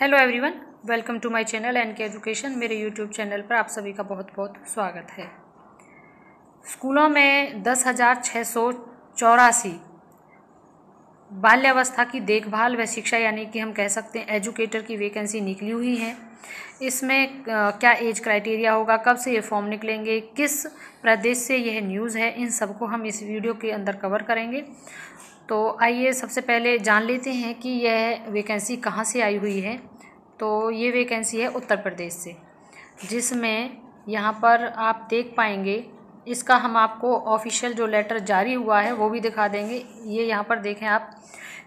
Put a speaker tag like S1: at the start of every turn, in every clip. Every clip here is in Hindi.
S1: hello everyone welcome to my channel N K education मेरे यूट्यूब चैनल पर आप सभी का बहुत बहुत स्वागत है स्कूलों में दस हज़ार छः सौ चौरासी बाल्यावस्था की देखभाल व शिक्षा यानी कि हम कह सकते हैं एजुकेटर की वैकेंसी निकली हुई है इसमें क्या एज क्राइटेरिया होगा कब से ये फॉर्म निकलेंगे किस प्रदेश से यह न्यूज़ है इन सबको हम इस वीडियो के अंदर कवर करेंगे तो आइए सबसे पहले जान लेते हैं कि यह वैकेंसी कहाँ से आई हुई है तो ये वैकेंसी है उत्तर प्रदेश से जिसमें यहाँ पर आप देख पाएंगे इसका हम आपको ऑफिशियल जो लेटर जारी हुआ है वो भी दिखा देंगे ये यहाँ पर देखें आप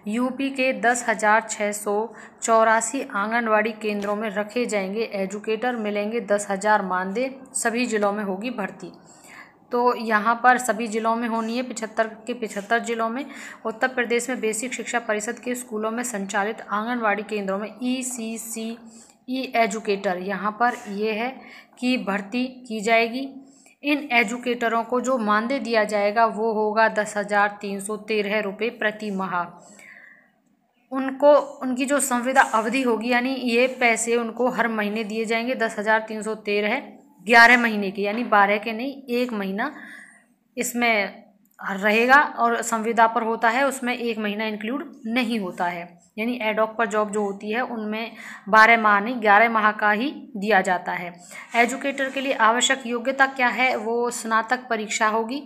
S1: यूपी के दस हज़ार छः सौ चौरासी आंगनवाड़ी केंद्रों में रखे जाएंगे एजुकेटर मिलेंगे दस हज़ार मानदेय सभी ज़िलों में होगी भर्ती तो यहाँ पर सभी ज़िलों में होनी है पिछहत्तर के पिछहत्तर ज़िलों में उत्तर प्रदेश में बेसिक शिक्षा परिषद के स्कूलों में संचालित आंगनवाड़ी केंद्रों में ई सी सी ई एजुकेटर यहाँ पर ये है कि भर्ती की जाएगी इन एजुकेटरों को जो मानदेय दिया जाएगा वो होगा दस हज़ार तीन सौ तेरह रुपये प्रति माह उनको उनकी जो संविदा अवधि होगी यानी ये पैसे उनको हर महीने दिए जाएंगे दस हज़ार तीन सौ तेरह ग्यारह महीने के यानी बारह के नहीं एक महीना इसमें रहेगा और संविदा पर होता है उसमें एक महीना इंक्लूड नहीं होता है यानी एडॉक पर जॉब जो होती है उनमें बारह माह नहीं ग्यारह माह का ही दिया जाता है एजुकेटर के लिए आवश्यक योग्यता क्या है वो स्नातक परीक्षा होगी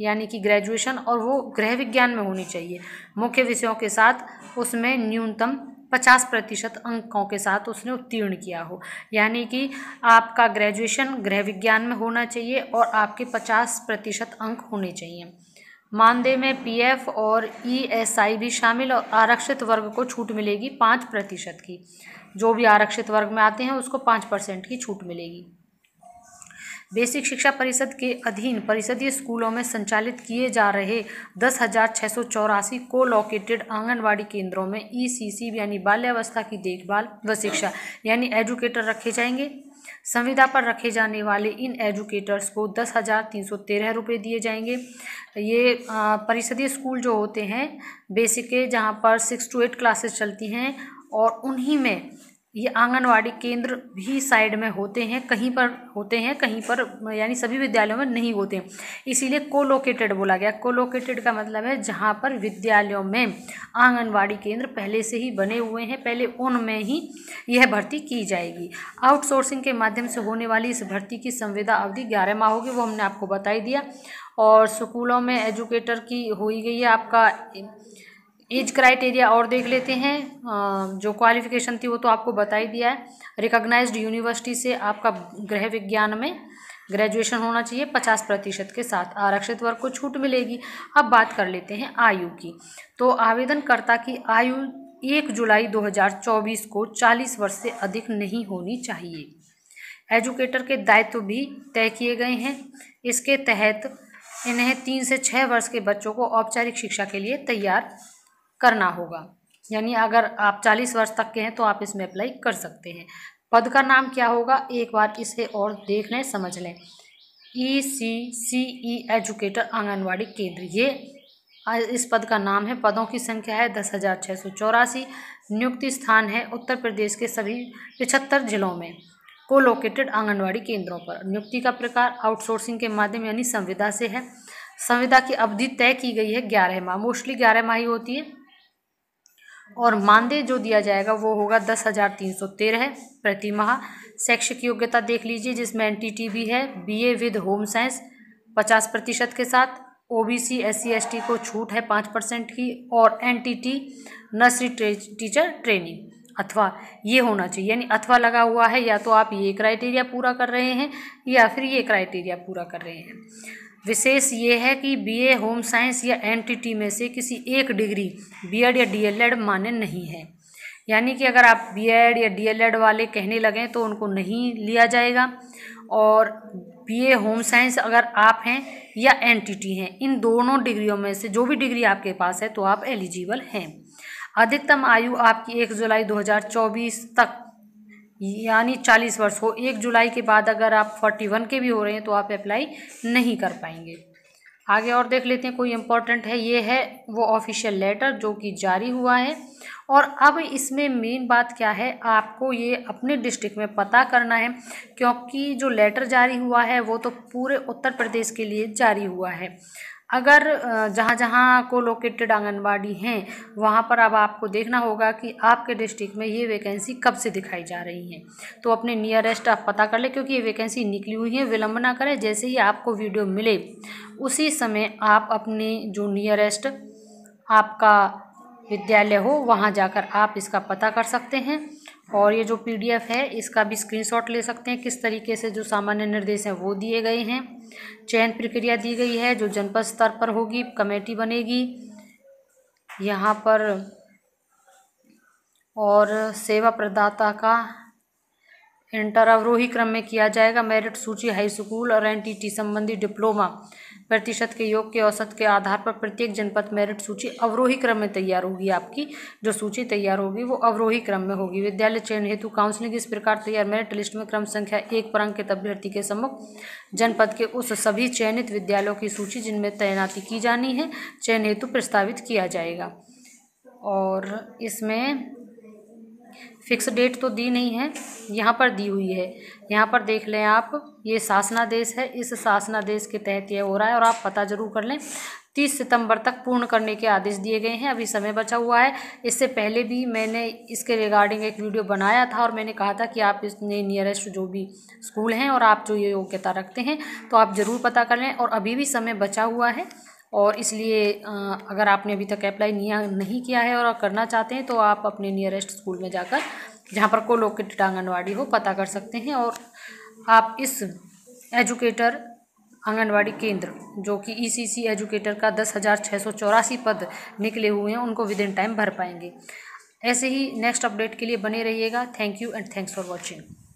S1: यानी कि ग्रेजुएशन और वो गृह विज्ञान में होनी चाहिए मुख्य विषयों के साथ उसमें न्यूनतम पचास प्रतिशत अंकों के साथ उसने उत्तीर्ण किया हो यानी कि आपका ग्रेजुएशन गृह विज्ञान में होना चाहिए और आपके पचास प्रतिशत अंक होने चाहिए मानदेय में पीएफ और ईएसआई e भी शामिल और आरक्षित वर्ग को छूट मिलेगी पाँच प्रतिशत की जो भी आरक्षित वर्ग में आते हैं उसको पाँच परसेंट की छूट मिलेगी बेसिक शिक्षा परिषद के अधीन परिषदीय स्कूलों में संचालित किए जा रहे दस हज़ार छः सौ चौरासी को लोकेटेड आंगनबाड़ी केंद्रों में ई सी सी यानी बाल्यावस्था की देखभाल व शिक्षा यानी एजुकेटर रखे जाएंगे संविदा पर रखे जाने वाले इन एजुकेटर्स को दस हज़ार तीन सौ तेरह रुपये दिए जाएंगे ये परिषदीय स्कूल जो होते हैं बेसिक के जहाँ पर सिक्स टू एट क्लासेस चलती हैं और उन्हीं में ये आंगनवाड़ी केंद्र भी साइड में होते हैं कहीं पर होते हैं कहीं पर यानी सभी विद्यालयों में नहीं होते हैं इसीलिए कोलोकेटेड बोला गया कोलोकेटेड का मतलब है जहाँ पर विद्यालयों में आंगनवाड़ी केंद्र पहले से ही बने हुए हैं पहले उनमें ही यह भर्ती की जाएगी आउटसोर्सिंग के माध्यम से होने वाली इस भर्ती की संविदा अवधि ग्यारह माह होगी वो हमने आपको बताई दिया और स्कूलों में एजुकेटर की हो गई है आपका एज क्राइटेरिया और देख लेते हैं जो क्वालिफिकेशन थी वो तो आपको बता ही दिया है रिकॉग्नाइज्ड यूनिवर्सिटी से आपका गृह विज्ञान में ग्रेजुएशन होना चाहिए पचास प्रतिशत के साथ आरक्षित वर्ग को छूट मिलेगी अब बात कर लेते हैं आयु की तो आवेदनकर्ता की आयु एक जुलाई 2024 को चालीस वर्ष से अधिक नहीं होनी चाहिए एजुकेटर के दायित्व भी तय किए गए हैं इसके तहत इन्हें तीन से छः वर्ष के बच्चों को औपचारिक शिक्षा के लिए तैयार करना होगा यानी अगर आप 40 वर्ष तक के हैं तो आप इसमें अप्लाई कर सकते हैं पद का नाम क्या होगा एक बार इसे और देख लें समझ लें ई सी सी ई एजुकेटर आंगनवाड़ी केंद्र ये इस पद का नाम है पदों की संख्या है दस हज़ार छः सौ चौरासी नियुक्ति स्थान है उत्तर प्रदेश के सभी पिछहत्तर जिलों में को लोकेटेड आंगनबाड़ी केंद्रों पर नियुक्ति का प्रकार आउटसोर्सिंग के माध्यम यानी संविदा से है संविदा की अवधि तय की गई है ग्यारह माह मोस्टली ग्यारह माह ही होती है और मानदेय जो दिया जाएगा वो होगा दस हज़ार तीन सौ तेरह प्रति माह शैक्षिक योग्यता देख लीजिए जिसमें एन टी टी भी है B A with home science पचास प्रतिशत के साथ O B C S C S T को छूट है पाँच परसेंट की और N T T nursery teacher training अथवा ये होना चाहिए यानी अथवा लगा हुआ है या तो आप ये क्राइटेरिया पूरा कर रहे हैं या फिर ये क्राइटेरिया पूरा कर रहे हैं विशेष ये है कि बीए होम साइंस या एनटीटी में से किसी एक डिग्री बीएड या डीएलएड माने नहीं है यानी कि अगर आप बीएड या डीएलएड वाले कहने लगें तो उनको नहीं लिया जाएगा और बीए होम साइंस अगर आप हैं या एनटीटी हैं इन दोनों डिग्रियों में से जो भी डिग्री आपके पास है तो आप एलिजिबल हैं अधिकतम आयु आपकी एक जुलाई दो तक यानी चालीस वर्ष हो एक जुलाई के बाद अगर आप फोर्टी वन के भी हो रहे हैं तो आप अप्लाई नहीं कर पाएंगे आगे और देख लेते हैं कोई इम्पोर्टेंट है ये है वो ऑफिशियल लेटर जो कि जारी हुआ है और अब इसमें मेन बात क्या है आपको ये अपने डिस्ट्रिक्ट में पता करना है क्योंकि जो लेटर जारी हुआ है वो तो पूरे उत्तर प्रदेश के लिए जारी हुआ है अगर जहाँ जहाँ को लोकेटेड आंगनबाड़ी हैं वहाँ पर अब आपको देखना होगा कि आपके डिस्ट्रिक्ट में ये वैकेंसी कब से दिखाई जा रही हैं तो अपने नियरेस्ट आप पता कर लें क्योंकि ये वैकेंसी निकली हुई है विलंब ना करें जैसे ही आपको वीडियो मिले उसी समय आप अपने जो नियरेस्ट आपका विद्यालय हो वहाँ जाकर आप इसका पता कर सकते हैं और ये जो पीडीएफ है इसका भी स्क्रीनशॉट ले सकते हैं किस तरीके से जो सामान्य निर्देश हैं वो दिए गए हैं चयन प्रक्रिया दी गई है जो जनपद स्तर पर होगी कमेटी बनेगी यहाँ पर और सेवा प्रदाता का इंटर अवरोही क्रम में किया जाएगा मेरिट सूची हाई स्कूल और एन संबंधी डिप्लोमा प्रतिशत के योग के औसत के आधार पर प्रत्येक जनपद मेरिट सूची अवरोही क्रम में तैयार होगी आपकी जो सूची तैयार होगी वो अवरोही क्रम में होगी विद्यालय चयन हेतु काउंसलिंग इस प्रकार तैयार मेरिट लिस्ट में क्रम संख्या एक पर अंकित अभ्यर्थी के सम्मुख जनपद के उस सभी चयनित विद्यालयों की सूची जिनमें तैनाती की जानी है चयन हेतु प्रस्तावित किया जाएगा और इसमें फिक्स डेट तो दी नहीं है यहाँ पर दी हुई है यहाँ पर देख लें आप ये शासनादेश है इस शासनादेश के तहत यह हो रहा है और आप पता जरूर कर लें तीस सितंबर तक पूर्ण करने के आदेश दिए गए हैं अभी समय बचा हुआ है इससे पहले भी मैंने इसके रिगार्डिंग एक वीडियो बनाया था और मैंने कहा था कि आप इसने नियरेस्ट जो भी स्कूल हैं और आप जो ये योग्यता रखते हैं तो आप ज़रूर पता कर लें और अभी भी समय बचा हुआ है और इसलिए अगर आपने अभी तक अप्लाई नहीं किया है और करना चाहते हैं तो आप अपने नियरेस्ट स्कूल में जाकर जहाँ पर को लोकेटेड आंगनबाड़ी हो पता कर सकते हैं और आप इस एजुकेटर आंगनबाड़ी केंद्र जो कि ईसीसी e एजुकेटर का दस हज़ार छः सौ चौरासी पद निकले हुए हैं उनको विद इन टाइम भर पाएंगे ऐसे ही नेक्स्ट अपडेट के लिए बने रहिएगा thank you and thanks for watching